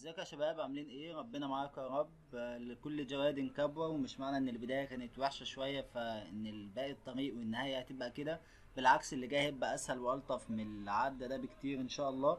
ازيك يا شباب عاملين ايه ربنا معاك يا رب لكل جواد كبوة ومش معنى ان البداية كانت وحشة شوية فان الباقي الطريق والنهاية هتبقى كده بالعكس اللي جاي هيبقى اسهل والطف من اللي عدى ده بكتير ان شاء الله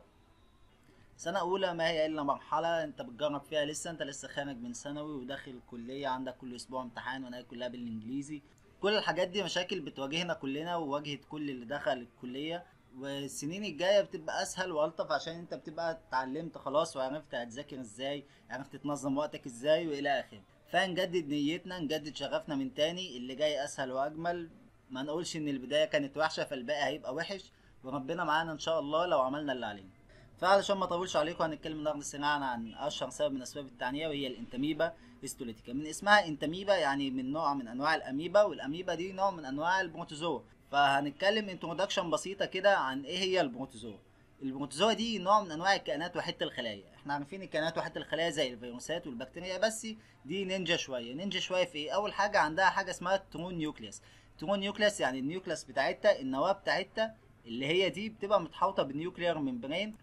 سنة أولى ما هي إلا مرحلة أنت بتجرب فيها لسه أنت لسه خارج من ثانوي وداخل كلية عندك كل أسبوع امتحان وأنا كلها بالإنجليزي كل الحاجات دي مشاكل بتواجهنا كلنا وواجهت كل اللي دخل الكلية والسنين الجايه بتبقى اسهل والطف عشان انت بتبقى اتعلمت خلاص وعرفت هتذاكر ازاي عرفت تنظم وقتك ازاي والى اخره فنجدد نيتنا نجدد شغفنا من تاني اللي جاي اسهل واجمل ما نقولش ان البدايه كانت وحشه فالباقي هيبقى وحش وربنا معانا ان شاء الله لو عملنا اللي علينا فعلشان ما اطولش عليكم هنتكلم النهارده سريعا عن اشهر سبب من اسباب التعنيه وهي الانتميبا هيستوليتيكا من اسمها انتميبا يعني من نوع من انواع الاميبا والاميبا دي نوع من انواع البروتوزوا فهنتكلم انترودكشن بسيطه كده عن ايه هي البروتوزوا البروتوزوا دي نوع من انواع الكائنات وحيده الخلايا احنا عارفين الكائنات وحيده الخلايا زي الفيروسات والبكتيريا بس دي نينجا شويه نينجا شويه في ايه اول حاجه عندها حاجه اسمها ترون نيوكليس ترون نيوكليس يعني النيوكليس بتاعتها النواه بتاعتها اللي هي دي بتبقى متحوطه بالنيوكليير ممبرين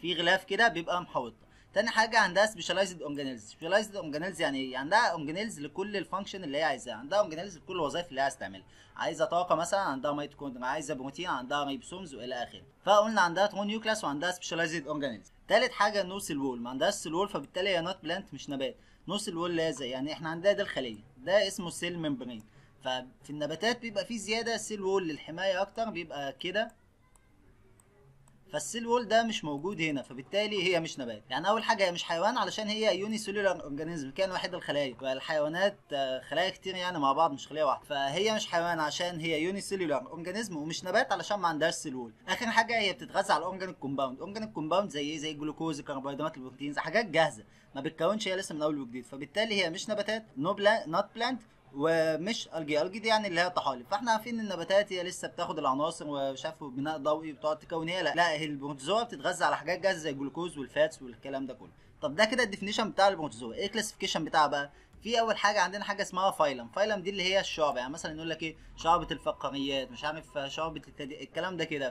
في غلاف كده بيبقى محوطها تاني حاجه عندها سبيشاليزد اونجانيلز سبيشاليزد اونجانيلز يعني ايه عندها اونجانيلز لكل الفانكشن اللي هي عايزاه عندها اونجانيلز لكل الوظائف اللي هي عايزه تعملها عايزه طاقه مثلا عندها ميتوكوندريا عايزه بروتين عندها ريبسومز والى اخره فقلنا عندها ترو نيوكلاس وعندها سبيشاليزد اونجانيلز تالت حاجه نو سيل وول ما عندهاش سيل وول فبالتالي هي نوت بلانت مش نبات نو سيل وول هي زي يعني احنا عندنا ده الخليه ده اسمه سيل ممبرين ففي النباتات بيبقى فيه زياده سيل وول للحمايه اكتر بيبقى كده فالسيل وول ده مش موجود هنا فبالتالي هي مش نبات يعني اول حاجه هي مش حيوان علشان هي يوني سيلولار اورجانيزم كان واحد الخلايا والحيوانات آه، خلايا كتير يعني مع بعض مش خليه واحده فهي مش حيوان عشان هي يوني سيلولار اورجانيزم ومش نبات علشان ما عندهاش سيل وول اخر حاجه هي بتتغذى على الاورجان كومباوند اورجانيك كومباوند زي ايه زي الجلوكوز الكربوهيدرات البروتينز حاجات جاهزه ما بتكونش هي لسه من اول وجديد فبالتالي هي مش نباتات نو بلا نوت بلانت ومش الجي الجي دي يعني اللي هي طحالب فاحنا عارفين ان النباتات هي لسه بتاخد العناصر وشاف بناء ضوئي بتقعد تكون هي لا لا هي البروتوزوا بتتغذى على حاجات جاهزه زي الجلوكوز والفاتس والكلام ده كله طب ده كده الديفينيشن بتاع البروتوزوا ايه الكلاسيفيكيشن بتاعها بقى في اول حاجه عندنا حاجه اسمها فايلم فايلم دي اللي هي الشعب يعني مثلا يقول لك ايه شعبه الفقاريات مش عارف شعبه التدي... الكلام ده كده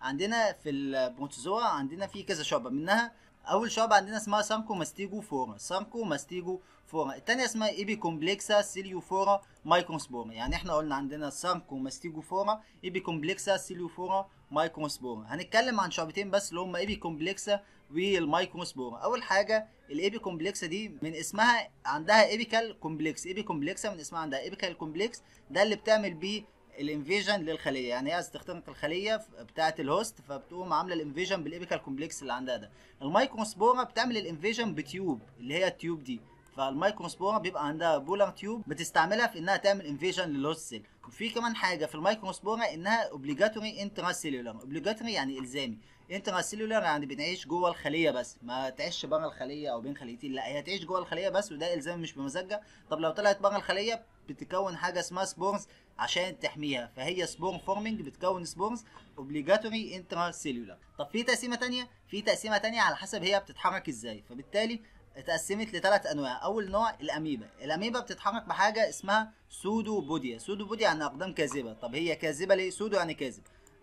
فعندنا في البروتوزوا عندنا في كذا شعبه منها اول شعبة عندنا اسمها سانكو ماستيجو فورا سانكو ماستيجو فورا التانية اسمها ايبي كومبلكسا سيليو سيليوفورا مايكروسبورا يعني احنا قلنا عندنا سانكو ماستيجو فورا ايبي كومبلكسا سيليو سيليوفورا مايكروسبورا هنتكلم عن شعبتين بس اللي هما ايبي كومبلكسا والمايكروسبورا اول حاجة الايبي كومبلكسا دي من اسمها عندها ايبيكال كومبلكس ايبي كومبلكسا من اسمها عندها ايبيكال كومبلكس ده اللي بتعمل بيه الانفيجن للخليه يعني هي استخدمت الخليه بتاعه الهوست فبتقوم عامله الانفيجن بالابيكال كومبلكس اللي عندها ده المايكروسبورا بتعمل الانفيجن بتيوب اللي هي التيوب دي فالمايكروسبورا بيبقى عندها بولر تيوب بتستعملها في انها تعمل انفيجن للهوست سيل وفي كمان حاجه في المايكروسبورا انها اوبليجاتوري انترا سيلولار اوبليجاتوري يعني الزامي انترا سيلولار يعني بتعيش جوه الخليه بس ما تعيش بره الخليه او بين خليتين لا هي تعيش جوه الخليه بس وده الزامي مش بمزاجها طب لو طلعت بره الخليه بتكون حاجه اسمها سبورز عشان تحميها فهي سبور فورمنج بتكون سبورز اوبليجاتوري انترا سيلولار طب في تقسيمه ثانيه في تقسيمه ثانيه على حسب هي بتتحرك ازاي فبالتالي اتقسمت لثلاث انواع اول نوع الاميبا الاميبا بتتحرك بحاجه اسمها سودو بوديا سودو بوديا يعني اقدام كاذبه طب هي كاذبه ليه سودو يعني كاذب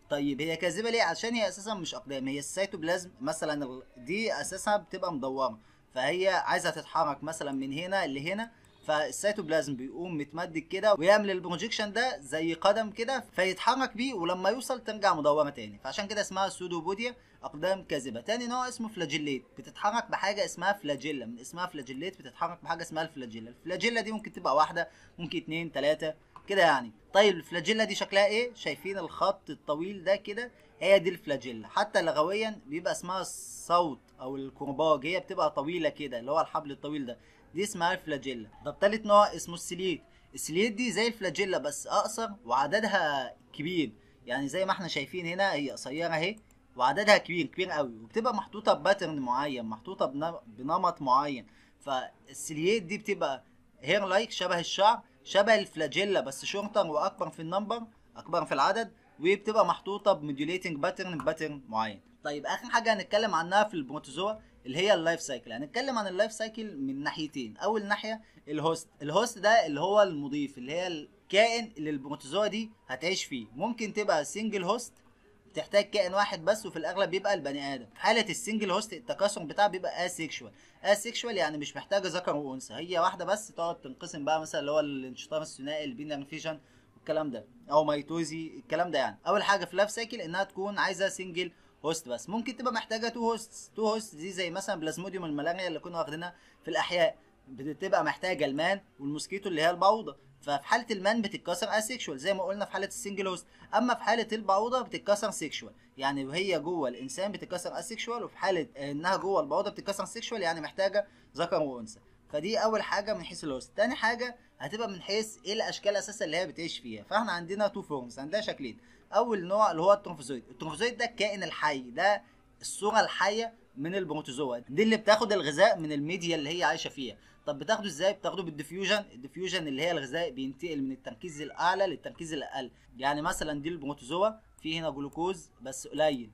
طيب هي كاذبه ليه عشان هي اساسا مش اقدام هي السيتوبلازم مثلا دي اساسا بتبقى مدوره فهي عايزه تتحرك مثلا من هنا لهنا فالسيتوبلازم بيقوم متمدد كده ويعمل البروجيكشن ده زي قدم كده فيتحرك بيه ولما يوصل ترجع مدوره تاني فعشان كده اسمها سودوبوديا اقدام كاذبه تاني نوع اسمه فلاجيليت بتتحرك بحاجه اسمها فلاجيلا من اسمها فلاجيليت بتتحرك بحاجه اسمها الفلاجيلا الفلاجيلا دي ممكن تبقى واحده ممكن اتنين تلاته كده يعني طيب الفلاجيلا دي شكلها ايه شايفين الخط الطويل ده كده هي دي الفلاجيلا حتى لغويا بيبقى اسمها الصوت او الكرباج هي بتبقى طويله كده اللي هو الحبل الطويل ده دي اسمها الفلاجيلا طب تالت نوع اسمه السليت السليت دي زي الفلاجيلا بس اقصر وعددها كبير يعني زي ما احنا شايفين هنا هي قصيره اهي وعددها كبير كبير قوي وبتبقى محطوطه بباترن معين محطوطه بنمط معين فالسليت دي بتبقى هير لايك شبه الشعر شبه الفلاجيلا بس شورتر واكبر في النمبر اكبر في العدد وبتبقى محطوطه بموديوليتنج باترن باترن معين طيب اخر حاجه هنتكلم عنها في البروتوزوا اللي هي اللايف سايكل هنتكلم عن اللايف سايكل من ناحيتين اول ناحيه الهوست الهوست ده اللي هو المضيف اللي هي الكائن اللي البروتوزوا دي هتعيش فيه ممكن تبقى سنجل هوست بتحتاج كائن واحد بس وفي الاغلب بيبقى البني ادم في حاله السنجل هوست التكاثر بتاعها بيبقى اسيكشوال اسيكشوال يعني مش محتاجه ذكر وانثى هي واحده بس تقعد تنقسم بقى مثلا اللي هو الانشطار الثنائي البينر فيجن الكلام ده او ميتوزي الكلام ده يعني اول حاجه في لايف سايكل انها تكون عايزه سنجل هوست بس ممكن تبقى محتاجه تو هوست تو هوست دي زي مثلا بلازموديوم الملاريا اللي كنا واخدينها في الاحياء بتبقى محتاجه المان والموسكيتو اللي هي البعوضه ففي حاله المان بتتكسر اسيكشوال زي ما قلنا في حاله السنجل هوست اما في حاله البعوضه بتتكسر سيكشوال يعني وهي جوه الانسان بتتكسر اسيكشوال وفي حاله انها جوه البعوضه بتتكسر سيكشوال يعني محتاجه ذكر وانثى فدي اول حاجه من حيث الهوست تاني حاجه هتبقى من حيث ايه الاشكال اساسا اللي هي بتعيش فيها فاحنا عندنا تو فورمز عندنا شكلين اول نوع اللي هو التروفوزويد التروفوزويد ده الكائن الحي ده الصوره الحيه من البروتوزوا دي اللي بتاخد الغذاء من الميديا اللي هي عايشه فيها طب بتاخده ازاي بتاخده بالديفيوجن الديفيوجن اللي هي الغذاء بينتقل من التركيز الاعلى للتركيز الاقل يعني مثلا دي البروتوزوا في هنا جلوكوز بس قليل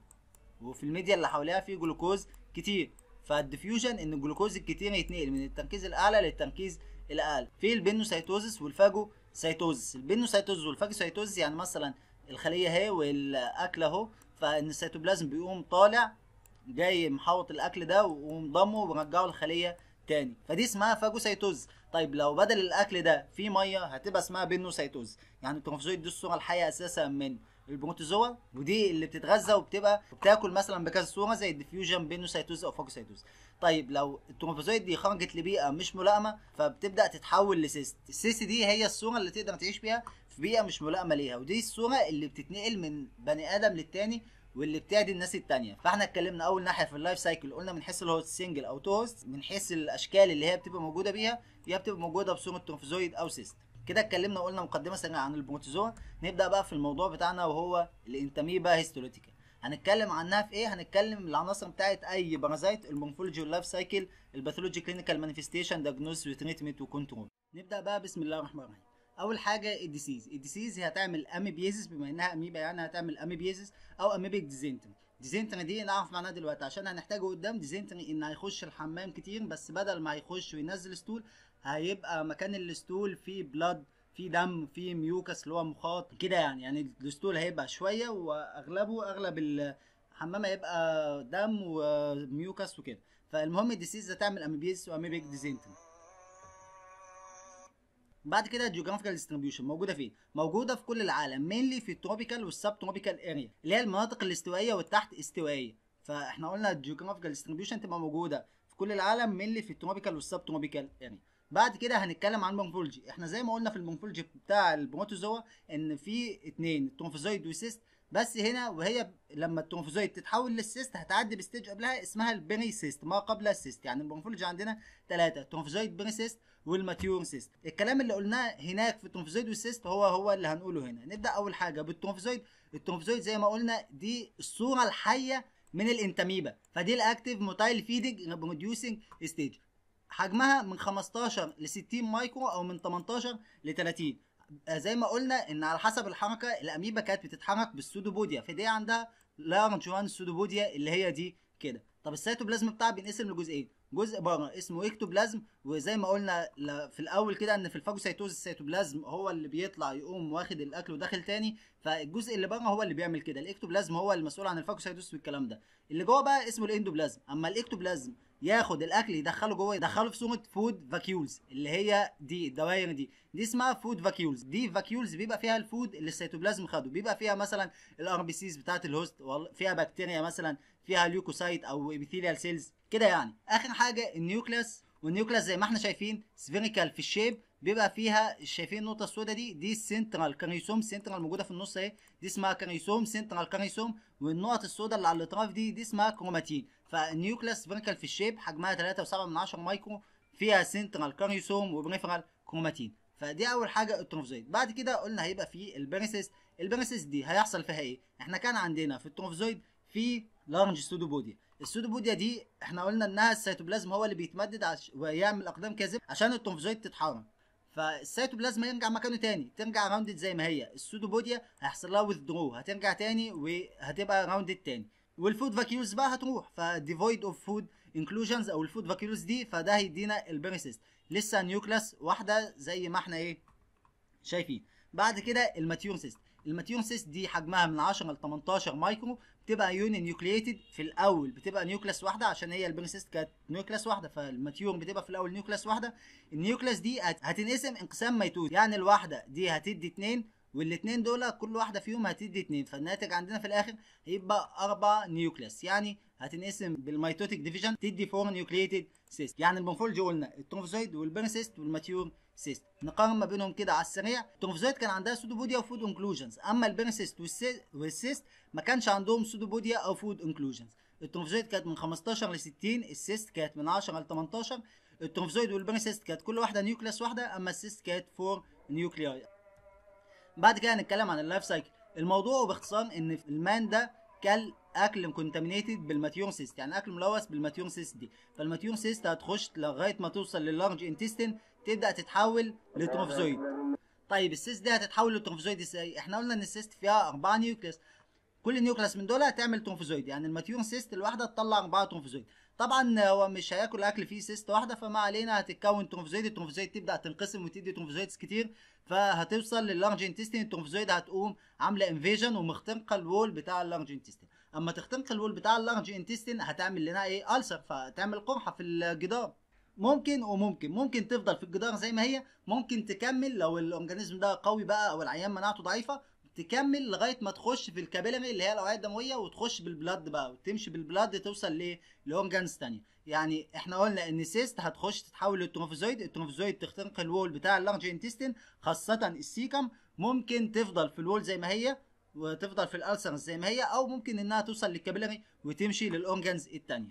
وفي الميديا اللي حواليها في جلوكوز كتير فالديفيوجن ان الجلوكوز الكتير يتنقل من التركيز الاعلى للتركيز الاقل في البينوسايتوزس والفاجو سايتوزس البينوسايتوزس والفاجوسايتوزس يعني مثلا الخليه اهي والاكل اهو فان السيتوبلازم بيقوم طالع جاي محوط الاكل ده ومضمه ومرجعه الخليه تاني فدي اسمها فاجوسايتوز طيب لو بدل الاكل ده في ميه هتبقى اسمها بينوسايتوز يعني التروفوزويد دي الصوره الحيه اساسا من البروتوزوا ودي اللي بتتغذى وبتبقى بتاكل مثلا بكذا صوره زي الديفيوجن بينوسايتوز او فاجوسايتوز طيب لو الترومبوزويد دي خرجت لبيئه مش ملائمه فبتبدا تتحول لسيست السيست دي هي الصوره اللي تقدر تعيش بيها في بيئه مش ملائمه ليها ودي الصوره اللي بتتنقل من بني ادم للتاني واللي بتعدي الناس التانية فاحنا اتكلمنا اول ناحيه في اللايف سايكل قلنا من حيث الهوست سنجل او تو هوست من حيث الاشكال اللي هي بتبقى موجوده بيها هي بتبقى موجوده بصوره ترومبوزويد او سيست كده اتكلمنا وقلنا مقدمه سريعه عن البروتوزوا نبدا بقى في الموضوع بتاعنا وهو الانتميبا هيستولوتيكا هنتكلم عنها في ايه هنتكلم العناصر بتاعه اي بارازايت المورفولوجي واللايف سايكل الباثولوجي كلينيكال مانيفيستيشن دايجنوز وتريتمنت وكنترول نبدا بقى بسم الله الرحمن الرحيم اول حاجه الديسيز الديسيز هي هتعمل اميبيزيس بما انها اميبا يعني هتعمل اميبيزيس او اميبيك ديزنتري ديزنتري دي نعرف معناها دلوقتي عشان هنحتاجه قدام ديزنتري ان هيخش الحمام كتير بس بدل ما هيخش وينزل ستول هيبقى مكان الستول فيه بلاد في دم في ميوكس اللي هو مخاط كده يعني يعني الدستول هيبقى شويه واغلبه اغلب الحمام هيبقى دم وميوكس وكده فالمهم الديسيز هتعمل اميبيز واميبيك ديزينتري بعد كده الجيوغرافيكال ديستريبيوشن موجوده فين؟ موجوده في كل العالم مينلي في التروبيكال والسب تروبيكال اريا اللي هي المناطق الاستوائيه والتحت استوائيه فاحنا قلنا الجيوغرافيكال ديستريبيوشن تبقى موجوده في كل العالم مينلي في التروبيكال والسب تروبيكال اريا بعد كده هنتكلم عن بونفولجي احنا زي ما قلنا في البونفولجي بتاع البروتوزوا ان في اتنين الترومفوزويد وسيست بس هنا وهي لما الترومفوزويد تتحول للسيست هتعدي بستيج قبلها اسمها البري سيست ما قبل السيست يعني البونفولوجي عندنا ثلاثه الترومفوزويد بري سيست والماتيور سيست الكلام اللي قلناه هناك في الترومفوزويد والسيست هو هو اللي هنقوله هنا نبدا اول حاجه بالترومفوزويد الترومفوزويد زي ما قلنا دي الصوره الحيه من الانتاميبا فدي الاكتيف موتايل فيدنج ريبروديوسنج ستيج حجمها من 15 ل 60 مايكرو او من 18 ل 30 آه، زي ما قلنا ان على حسب الحركه الاميبا كانت بتتحرك بالسودوبوديا فدي عندها لارج وان سودوبوديا اللي هي دي كده طب السيتوبلازم بتاعها بينقسم لجزئين جزء بره اسمه اكتوبلازم وزي ما قلنا في الاول كده ان في الفاجوسيتوز السيتوبلازم هو اللي بيطلع يقوم واخد الاكل وداخل تاني فالجزء اللي بره هو اللي بيعمل كده الاكتوبلازم هو المسؤول عن الفاجوسيتوز والكلام ده اللي جوه بقى اسمه الاندوبلازم اما الاكتوبلازم ياخد الاكل يدخله جوه يدخله في صوره فود فاكيولز اللي هي دي الدوائر دي دي اسمها فود فاكيولز دي فاكيولز بيبقى فيها الفود اللي السيتوبلازم خده بيبقى فيها مثلا الار بي سيز بتاعه الهوست فيها بكتيريا مثلا فيها ليوكوسايت او ابيثيليال سيلز كده يعني اخر حاجه النيوكليس والنيوكليس زي ما احنا شايفين سفيريكال في الشيب بيبقى فيها شايفين النقطه السوداء دي دي السنترال كاريسوم سنترال موجوده في النص اهي دي اسمها كاريسوم سنترال كاريسوم والنقط السوداء اللي على الاطراف دي دي اسمها كروماتين فالنيوكلاس سفيريكال في الشيب حجمها 3.7 مايكرو فيها سنترال كاريسوم وبريفرال كروماتين فدي اول حاجه التروفزويد بعد كده قلنا هيبقى في البريسيس البريسيس دي هيحصل فيها ايه احنا كان عندنا في التروفزويد في لارج سودوبوديا السودوبوديا دي احنا قلنا انها السيتوبلازم هو اللي بيتمدد ويعمل اقدام كاذب عشان التروفزويد تتحرك فالسيتوبلازما يرجع مكانه تاني ترجع راوندد زي ما هي السودوبوديا هيحصل لها وذدرو هترجع تاني وهتبقى راوندد تاني والفود فاكيولز بقى هتروح فديفويد اوف فود انكلوجنز او الفود فاكيولز دي فده هيدينا البيريسيست لسه نيوكلاس واحده زي ما احنا ايه شايفين بعد كده الماتيورسيست الماتيونسيس دي حجمها من 10 ل 18 مايكرو بتبقى يوني نيوكليتد في الاول بتبقى نيوكلاس واحده عشان هي البرنسيست كانت نيوكلاس واحده فالماتيون بتبقى في الاول نيوكلاس واحده النيوكلاس دي هتنقسم انقسام ميتوز يعني الواحده دي هتدي 2 والاثنين دول كل واحده فيهم هتدي اثنين فالناتج عندنا في الاخر هيبقى اربع نيوكليس يعني هتنقسم بالميتوتيك ديفيجن تدي فور نيوكليتد سيست يعني البنفولج قلنا الترومفوزويد والبيرسيست والماتيور سيست نقارن ما بينهم كده على السريع الترومفوزويد كان عندها سودوبوديا وفود انكلوجنز اما البيرسيست والسيست ما كانش عندهم سودوبوديا او فود انكلوجنز الترومفوزويد كانت من 15 ل 60 السيست كانت من 10 ل 18 الترومفوزويد والبيرسيست كانت كل واحده نيوكليس واحده اما السيست كانت فور نيوكلياي بعد كده هنتكلم عن اللايف سايكل الموضوع باختصار ان المان ده كل اكل كونتامينيتد بالماتيون سيست يعني اكل ملوث بالماتيون سيست دي فالماتيون سيست هتخش لغايه ما توصل للارج انتستين تبدا تتحول لتروفزويد طيب السيست دي هتتحول لتروفزويد ازاي احنا قلنا ان السيست فيها اربعه نيوكليس كل نيوكلاس من دول هتعمل تنفذويد يعني الماتيون سيست الواحده تطلع اربعه تنفذويد طبعا هو مش هياكل اكل فيه سيست واحده فما علينا هتتكون تنفذويد التنفذويد تبدا تنقسم وتدي تنفذويدز كتير فهتوصل لللارج انتستين التنفذويد هتقوم عامله انفيجن ومختنقه الوول بتاع اللارج انتستين اما تختنق الوول بتاع اللارج انتستين هتعمل لنا ايه ألسر فتعمل قرحه في الجدار ممكن وممكن ممكن تفضل في الجدار زي ما هي ممكن تكمل لو الاورجانيزم ده قوي بقى او العيان مناعته ضعيفه تكمل لغايه ما تخش في الكابيلاري اللي هي الاوعيه الدمويه وتخش بالبلاد بقى وتمشي بالبلاد توصل لايه لاورجانز ثانيه يعني احنا قلنا ان سيست هتخش تتحول للتروفوزويد التروفوزويد تختنق الوول بتاع اللارج انتستين خاصه السيكم ممكن تفضل في الوول زي ما هي وتفضل في الالسر زي ما هي او ممكن انها توصل للكابيلاري وتمشي للاورجانز الثانيه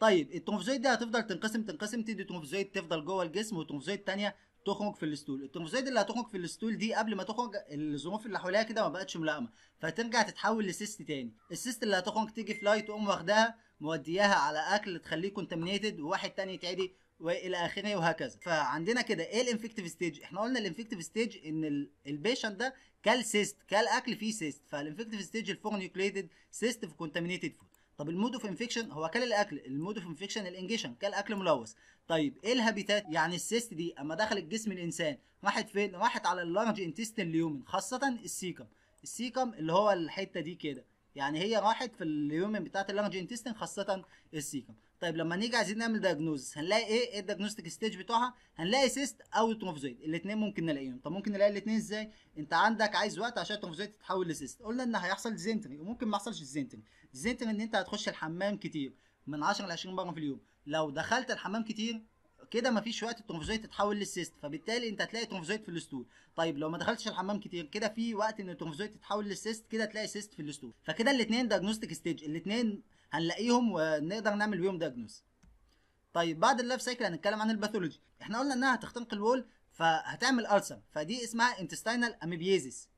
طيب الترومفوزويد دي هتفضل تنقسم تنقسم تدي ترومفوزويد تفضل جوه الجسم وترومفوزويد ثانيه تخرج في الاستول التروموسايت اللي هتخرج في الاستول دي قبل ما تخرج الظروف اللي حواليها كده ما بقتش ملائمه فترجع تتحول لسيست تاني السيست اللي هتخرج تيجي فلايت تقوم واخداها مودياها على اكل تخليه كونتامينيتد وواحد تاني يتعدي والى اخره وهكذا فعندنا كده ايه الانفكتيف ستيج احنا قلنا الانفكتيف ستيج ان البيشنت ده كال سيست كال اكل فيه سيست فالانفكتيف ستيج الفور نيوكليتد سيست في كونتامينيتد فود طب المود اوف انفكشن هو كل الاكل المود اوف انفكشن الانجيشن كل اكل ملوث طيب ايه الهابيتات يعني السيست دي اما دخلت جسم الانسان راحت فين راحت على اللارج انتستين ليومن خاصه السيكم السيكم اللي هو الحته دي كده يعني هي راحت في اليومين بتاعت اللانج انتستين خاصه السيكم طيب لما نيجي عايزين نعمل دياجنوز هنلاقي ايه ايه الدياجنوستيك ستيج بتوعها هنلاقي سيست او تروفوزايت الاثنين ممكن نلاقيهم طب ممكن نلاقي الاثنين ازاي انت عندك عايز وقت عشان التروفوزايت تتحول لسيست قلنا ان هيحصل ديزنتري وممكن ما يحصلش ديزنتري ديزنتري ان انت هتخش الحمام كتير من 10 ل 20 مره في اليوم لو دخلت الحمام كتير كده مفيش وقت الترومفوزيت تتحول للسيست فبالتالي انت هتلاقي ترومفوزيت في الاسطول طيب لو ما دخلتش الحمام كتير كده في وقت ان الترومفوزيت تتحول للسيست كده تلاقي سيست في الاسطول فكده الاثنين دايجنوستيك ستيج الاثنين هنلاقيهم ونقدر نعمل بيهم دايجنوز طيب بعد اللايف سايكل هنتكلم عن الباثولوجي احنا قلنا انها هتختنق الول فهتعمل ارسم فدي اسمها انتستينال اميبيزيس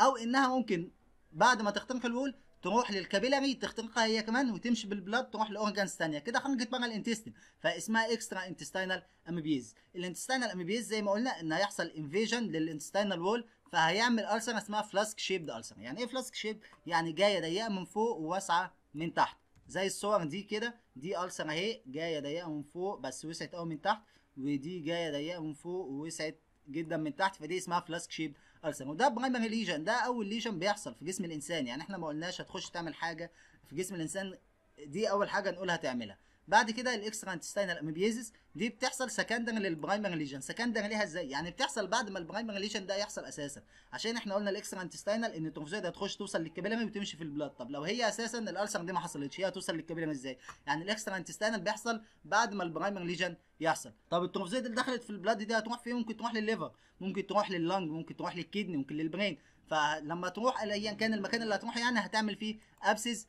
او انها ممكن بعد ما تختنق الول تروح للكابيلاري تخترقها هي كمان وتمشي بالبلاد تروح لاورجانز ثانيه كده خرجت بقى الانتستين فاسمها اكسترا انتستينال اميبيز الانتستينال اميبيز زي ما قلنا ان هيحصل انفيجن للانتستينال وول فهيعمل ألسر اسمها فلاسك شيبد ألسر يعني ايه فلاسك شيب يعني جايه ضيقه من فوق وواسعه من تحت زي الصور دي كده دي ألسر اهي جايه ضيقه من فوق بس وسعت قوي من تحت ودي جايه ضيقه من فوق ووسعت جدا من تحت فدي اسمها فلاسك شيبد ارسم وده برايمري ليجن ده اول ليجن بيحصل في جسم الانسان يعني احنا ما قلناش هتخش تعمل حاجه في جسم الانسان دي اول حاجه نقولها تعملها بعد كده انتستينال اميبيزيس دي بتحصل سكندر للبرايمري ليجن سكندر ليها ازاي يعني بتحصل بعد ما البرايمري ليجن ده يحصل اساسا عشان احنا قلنا انتستينال ان التروفوزيت هتخش توصل للكابيلاري وتمشي في البلاد طب لو هي اساسا الالسر دي ما حصلتش هي هتوصل للكابيلاري ازاي يعني انتستينال بيحصل بعد ما البرايمري ليجن يحصل طب التروفوزيت اللي دخلت في البلاد دي هتروح فين ممكن تروح للليفر ممكن تروح لللنج ممكن تروح للكدني ممكن للبرين فلما تروح ايا كان المكان اللي هتروح يعني هتعمل فيه ابسس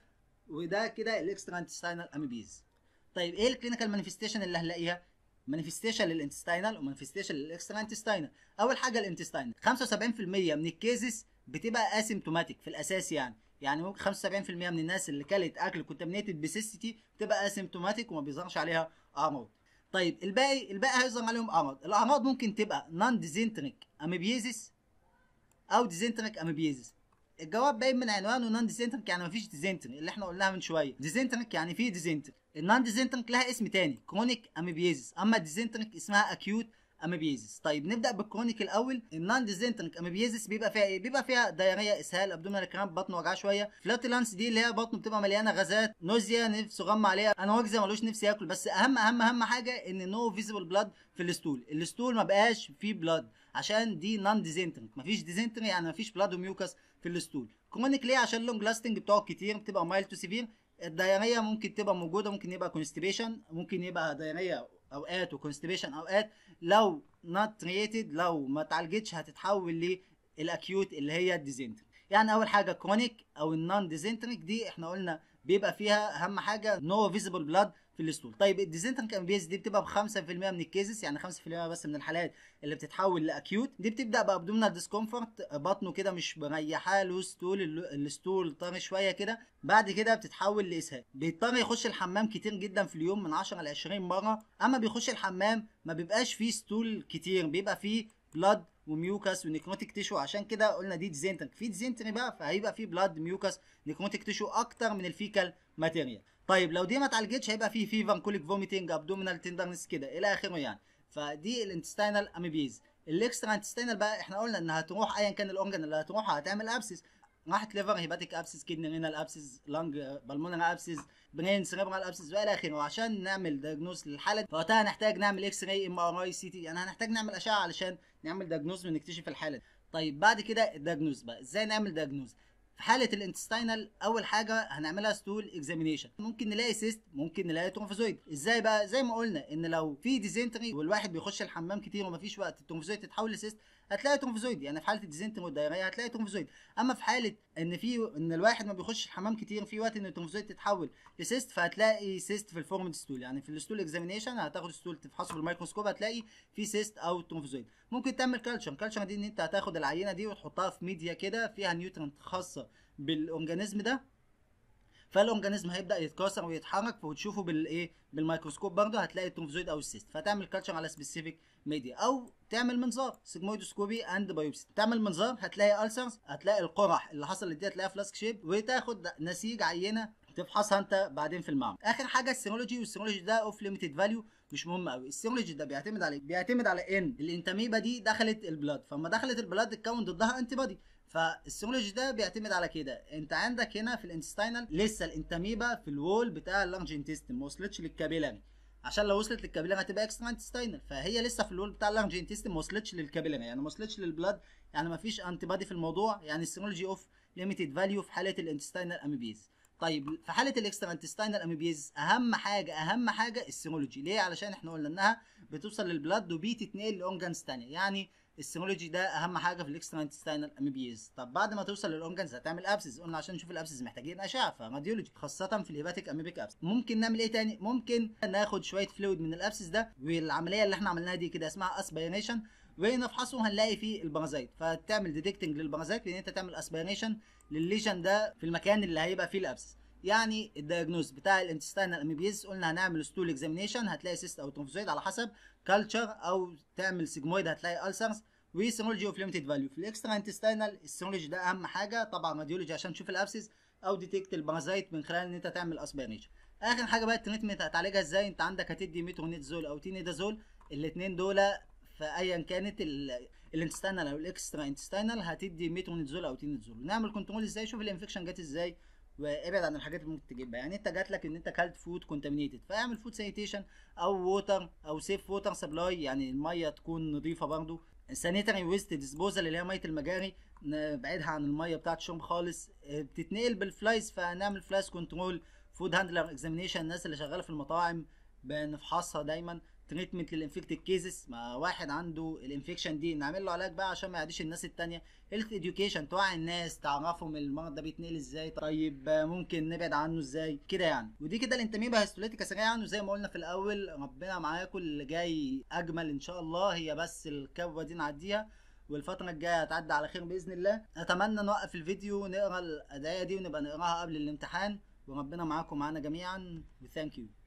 وده كده انتستينال اميبيز طيب ايه الكلينيكال مانيفستيشن اللي هنلاقيها مانيفستيشن للانتستينال ومانيفستيشن للاكسترا انتستينال اول حاجه الانتستينال 75% من الكيزز بتبقى اسيمتوماتيك في الاساس يعني يعني ممكن 75% من الناس اللي كلت اكل كونتامينيتد بسيستي بتبقى اسيمتوماتيك وما بيظهرش عليها امراض طيب الباقي الباقي هيظهر عليهم امراض الاعراض ممكن تبقى نون ديزنتريك اميبيزيس او ديزنتريك اميبيزيس الجواب باين من عنوانه نون ديسنترك يعني مفيش ديسنتري اللي احنا قلناها من شويه ديسنترك يعني في ديسنتري النون ديسنترك لها اسم تاني كرونيك اميبيزس اما الديسنترك اسمها اكيوت اميبيزس طيب نبدا بالكرونيك الاول النون ديزنتريك اميبيزس بيبقى فيها ايه بيبقى فيها دايريه اسهال ابدومينال كرامب بطن وجع شويه فلاتلانس دي اللي هي بطن بتبقى مليانه غازات نوزيا نفسه غم عليها انا وجزي ملوش نفس ياكل بس اهم اهم اهم حاجه ان نو فيزبل بلاد في الاستول الاستول ما بقاش فيه بلاد عشان دي نون ديزنتري مفيش ديزنتري يعني مفيش بلاد وميوكس في الاسطول كرونيك ليه عشان لونج لاستنج بتقعد كتير بتبقى مايل تو سيفير الدايريه ممكن تبقى موجوده ممكن يبقى كونستبيشن ممكن يبقى دايريه اوقات وكونستبيشن اوقات لو نوت تريتد لو ما اتعالجتش هتتحول للاكيوت اللي هي الديزنتري يعني اول حاجه كرونيك او النون ديزنتريك دي احنا قلنا بيبقى فيها اهم حاجه نو فيزبل بلاد في الاسطول طيب الديزنتريك امبيز دي بتبقى ب 5% من الكيسز يعني 5% بس من الحالات اللي بتتحول لاكيوت دي بتبدا بابدومينال ديسكومفورت بطنه كده مش مريحاه له ستول الستول طري شويه كده بعد كده بتتحول لاسهال بيضطر يخش الحمام كتير جدا في اليوم من 10 ل 20 مره اما بيخش الحمام ما بيبقاش فيه ستول كتير بيبقى فيه بلاد وميوكاس ونيكروتيك تيشو عشان كده قلنا دي ديزنتري في ديزنتري بقى فهيبقى فيه بلاد ميوكاس نيكروتيك تيشو اكتر من الفيكال ماتيريال طيب لو دي ما اتعالجتش هيبقى في فيفر كوليك فوميتنج ابدومينال تندرنس كده الى اخره يعني فدي الانتستينال اميبيز الاكسترا انتستينال بقى احنا قلنا انها هتروح ايا كان الاورجن اللي هتروحها هتعمل ابسس راحت ليفر هيباتيك ابسس كدني رينال ابسس لانج بالمونر ابسس برين سيريبرال ابسس والى اخره وعشان نعمل دايجنوز للحاله وقتها هنحتاج نعمل اكس راي ام ار اي سي تي يعني هنحتاج نعمل اشعه علشان نعمل دايجنوز ونكتشف الحاله طيب بعد كده الدايجنوز بقى ازاي نعمل دايجنوز في حاله الانتستينال اول حاجه هنعملها ستول اكزامينيشن ممكن نلاقي سيست ممكن نلاقي ترومفوزويد ازاي بقى زي ما قلنا ان لو في ديزنتري والواحد بيخش الحمام كتير ومفيش وقت الترومفوزويد تتحول لسيست هتلاقي ترومفوزويدي يعني في حاله اكزنتم والدايريه يعني هتلاقي ترومفوزويد اما في حاله ان في ان الواحد ما بيخش الحمام كتير في وقت ان الترومفوزويد تتحول لسيست فهتلاقي سيست في الفورم ستول يعني في الستول اكزامينيشن هتاخد الستول تفحصه بالمايكروسكوب هتلاقي في سيست او ترومفوزويد ممكن تعمل كالتشر كالتشر دي ان انت هتاخد العينه دي وتحطها في ميديا كده فيها نيوترنت خاصه بالاورجانيزم ده فالاورجانيزم هيبدا يتكاثر ويتحرك وتشوفه بالايه بالميكروسكوب برضه هتلاقي الترومفوزويد او السيست فتعمل كالتشر على سبيسيفيك ميديا او تعمل منظار سيجمويدوسكوبي اند بايوبسي تعمل منظار هتلاقي السرز هتلاقي القرح اللي حصلت دي هتلاقيها فلاسك شيب وتاخد نسيج عينه تفحصها انت بعدين في المعمل اخر حاجه السيرولوجي والسيرولوجي ده اوف ليميتد فاليو مش مهم قوي السيرولوجي ده بيعتمد على إيه؟ بيعتمد على ان الانتاميبا دي دخلت البلاد فلما دخلت البلاد اتكون ضدها انتي بادي فالسيمولوجي ده بيعتمد على كده انت عندك هنا في الانتستينال لسه الانتاميبا في الوول بتاع اللانج انتستين ما وصلتش للكابيلاري عشان لو وصلت للكابيلاري هتبقى اكسترا انتستينال فهي لسه في الوول بتاع اللانج انتستين ما وصلتش للكابيلاري يعني ما وصلتش للبلاد يعني ما فيش انتي بادي في الموضوع يعني السيمولوجي اوف ليميتد فاليو في حاله الانتستينال اميبيز طيب في حاله الاكسترا انتستينال اميبيز اهم حاجه اهم حاجه السيمولوجي ليه علشان احنا قلنا انها بتوصل للبلاد وبتتنقل لاورجانز ثانيه يعني السيمولوجي ده اهم حاجه في الاكسترا انتستينال اميبيز طب بعد ما توصل للاورجنز هتعمل ابسس قلنا عشان نشوف الابسس محتاجين اشعه فماديولوجي خاصه في الهيباتيك اميبيك ابسس ممكن نعمل ايه تاني ممكن ناخد شويه فلويد من الابسس ده والعمليه اللي احنا عملناها دي كده اسمها اسبيريشن ونفحصه هنلاقي فيه البنزايت فتعمل ديتكتنج للبنزايت لان انت تعمل اسبيريشن للليجن ده في المكان اللي هيبقى فيه الابسس يعني الدايجنوز بتاع الانتستينال اميبيز قلنا هنعمل ستول اكزامينيشن هتلاقي سيست او ترومفوزويد على حسب كلتشر او تعمل سيجمويد هتلاقي ألسرز وسيرولوجي اوف ليمتد فاليو في الاكسترا انتستينال السيرولوجي ده اهم حاجه طبعا راديولوجي عشان تشوف الابسس او ديتكت البارازايت من خلال ان انت تعمل اسبرنيج اخر حاجه بقى التريتمنت هتعالجها ازاي انت عندك هتدي مترونيتزول او تينيدازول الاثنين دول في ايا كانت الانتستينال او الاكسترا انتستينال هتدي ميترونيتزول او تينيدازول نعمل كنترول ازاي شوف الانفكشن جت ازاي وابعد عن الحاجات اللي ممكن تجيبها يعني انت جات لك ان انت كلت فود كونتامينيتد فاعمل فود سانيتيشن او ووتر او سيف ووتر سبلاي يعني الميه تكون نظيفه برضه سانيتري ويست ديسبوزال اللي هي ميه المجاري بعيدها عن الميه بتاعه الشرب خالص آه، بتتنقل بالفلايز فنعمل فلايز كنترول فود هاندلر اكزامينيشن الناس اللي شغاله في المطاعم بنفحصها دايما تريتمنت للانفكتد كيسز ما واحد عنده الانفكشن دي نعمل له علاج بقى عشان ما يعديش الناس التانية هيلث اديوكيشن توعي الناس تعرفهم المرض ده بيتنقل ازاي طيب ممكن نبعد عنه ازاي كده يعني ودي كده الانتميبا هيستوليتيكا سريعا وزي يعني ما قلنا في الاول ربنا معاكم اللي جاي اجمل ان شاء الله هي بس الكبوه دي نعديها والفترة الجاية هتعدي على خير بإذن الله أتمنى نوقف الفيديو نقرا الأدعية دي ونبقى نقراها قبل الامتحان وربنا معاكم معانا جميعا وثانك يو